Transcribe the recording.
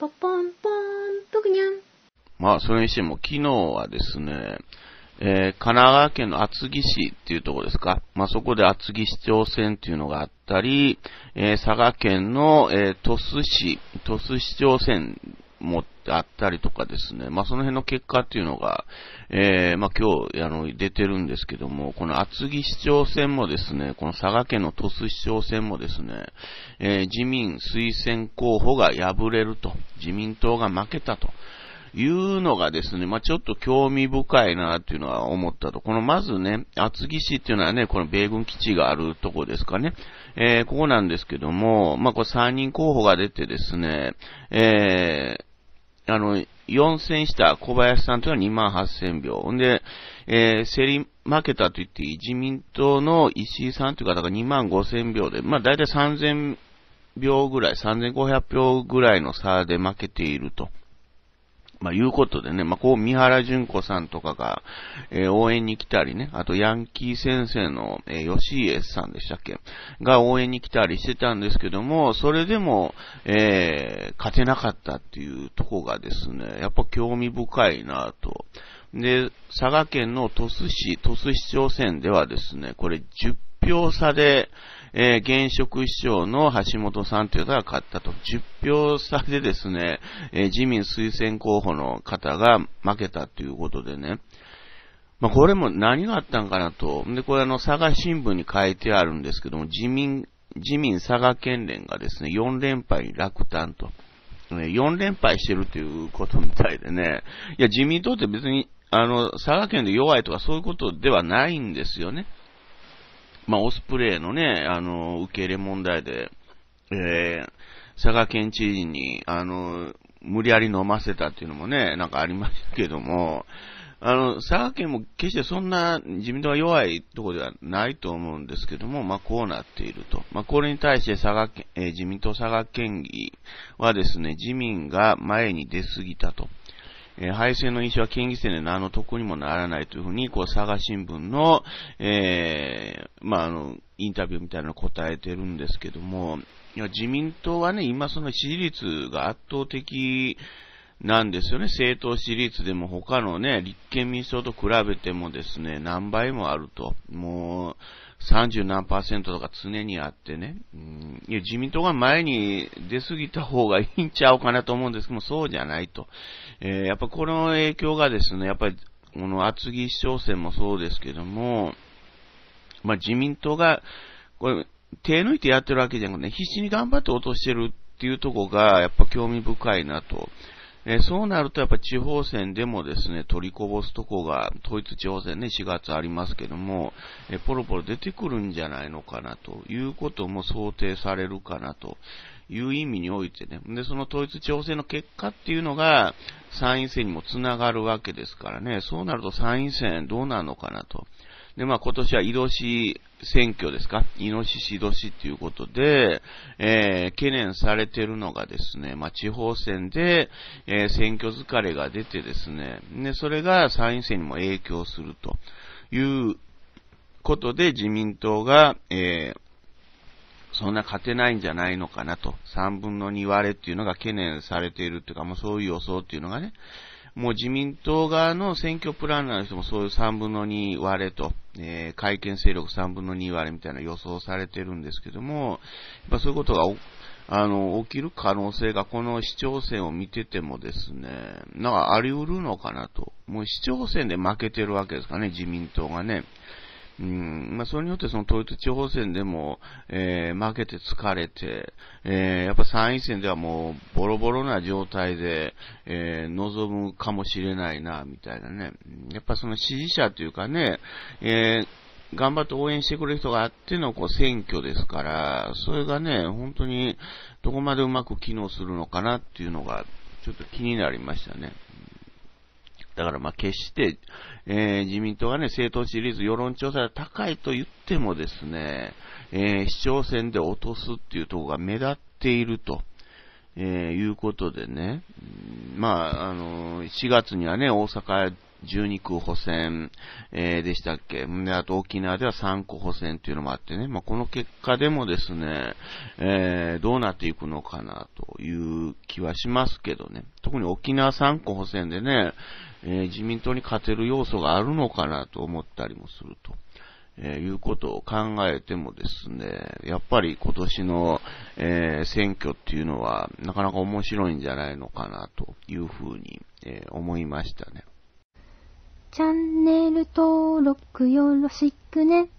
ポポンポン、ぷぐにゃん。まあ、それにしても、昨日はですね、えー、神奈川県の厚木市っていうところですか。まあ、そこで厚木市長選っていうのがあったり、えー、佐賀県の、えー、鳥栖市、鳥栖市長選もあったりとかですね、まあ、その辺の結果っていうのが、えー、まあ、今日、あの、出てるんですけども、この厚木市長選もですね、この佐賀県の鳥栖市長選もですね、えー、自民推薦候補が敗れると、自民党が負けたと。いうのがですね、まあ、ちょっと興味深いなっていうのは思ったと。このまずね、厚木市っていうのはね、この米軍基地があるとこですかね。えー、ここなんですけども、まあ、これ3人候補が出てですね、えー、あの、4戦した小林さんというのは2万8000票。んで、えー、競り負けたと言っていい自民党の石井さんという方が2万5000票で、まあ大体3000票ぐらい、3500票ぐらいの差で負けていると。まあ、いうことでね、まあ、こう、三原淳子さんとかが、えー、応援に来たりね、あと、ヤンキー先生の、えー、吉家さんでしたっけが応援に来たりしてたんですけども、それでも、えー、勝てなかったっていうとこがですね、やっぱ興味深いなと。で、佐賀県の鳥栖市、鳥栖市長選ではですね、これ10票差で、えー、現職市長の橋本さんという方が勝ったと。10票差でですね、えー、自民推薦候補の方が負けたということでね。まあ、これも何があったんかなと。で、これあの、佐賀新聞に書いてあるんですけども、自民、自民佐賀県連がですね、4連敗落胆と。4連敗してるということみたいでね。いや、自民党って別に、あの、佐賀県で弱いとかそういうことではないんですよね。まあ、オスプレイのね、あの、受け入れ問題で、えー、佐賀県知事に、あの、無理やり飲ませたっていうのもね、なんかありましたけども、あの、佐賀県も決してそんな自民党が弱いところではないと思うんですけども、まあ、こうなっていると。まあ、これに対して佐賀県、えー、自民党佐賀県議はですね、自民が前に出過ぎたと。えー、敗戦の印象は県議選で何の得にもならないというふうに、こう、佐賀新聞の、えー、まあ、あの、インタビューみたいなのを答えてるんですけども、いや自民党はね、今その支持率が圧倒的なんですよね。政党支持率でも他のね、立憲民主党と比べてもですね、何倍もあると。もう、30何パーセントとか常にあってね。うん、いや、自民党が前に出過ぎた方がいいんちゃうかなと思うんですけども、そうじゃないと。えー、やっぱこの影響がですね、やっぱり、この厚木市長選もそうですけども、まあ、自民党が、これ、手抜いてやってるわけじゃなくて、ね、必死に頑張って落としてるっていうとこが、やっぱ興味深いなと。えー、そうなるとやっぱ地方選でもですね、取りこぼすとこが、統一地方選ね、4月ありますけども、えー、ポロポロ出てくるんじゃないのかなということも想定されるかなという意味においてね、で、その統一地方選の結果っていうのが参院選にもつながるわけですからね、そうなると参院選どうなのかなと。で、まあ今年はイノシ選挙ですかイノシシしっていうことで、えー、懸念されてるのがですね、まあ地方選で、えー、選挙疲れが出てですね、で、それが参院選にも影響するということで自民党が、えー、そんな勝てないんじゃないのかなと。3分の2割れっていうのが懸念されているというか、もうそういう予想っていうのがね、もう自民党側の選挙プランナーの人もそういう3分の2割れと、えー、改憲勢力3分の2割れみたいな予想されてるんですけども、やっぱそういうことがあの、起きる可能性がこの市長選を見ててもですね、なんかあり得るのかなと。もう市長選で負けてるわけですかね、自民党がね。うんまあ、それによってその統一地方選でも、えー、負けて疲れて、えー、やっぱ参院選ではもうボロボロな状態で、えー、望むかもしれないな、みたいなね。やっぱその支持者というかね、えー、頑張って応援してくれる人があってのこう選挙ですから、それがね、本当にどこまでうまく機能するのかなっていうのが、ちょっと気になりましたね。だからまあ決して、えー、自民党がね、政党支持率世論調査が高いと言ってもですね、えー、市長選で落とすっていうところが目立っていると。えー、いうことでね、まあ、あのー、4月にはね、大阪12区補選、えー、でしたっけで、あと沖縄では3区補選っていうのもあってね、まあ、この結果でもですね、えー、どうなっていくのかなという気はしますけどね。特に沖縄3区補選でね、え自民党に勝てる要素があるのかなと思ったりもすると。えいうことを考えてもですね、やっぱり今年の、え選挙っていうのはなかなか面白いんじゃないのかなというふうに、え思いましたね。チャンネル登録よろしくね。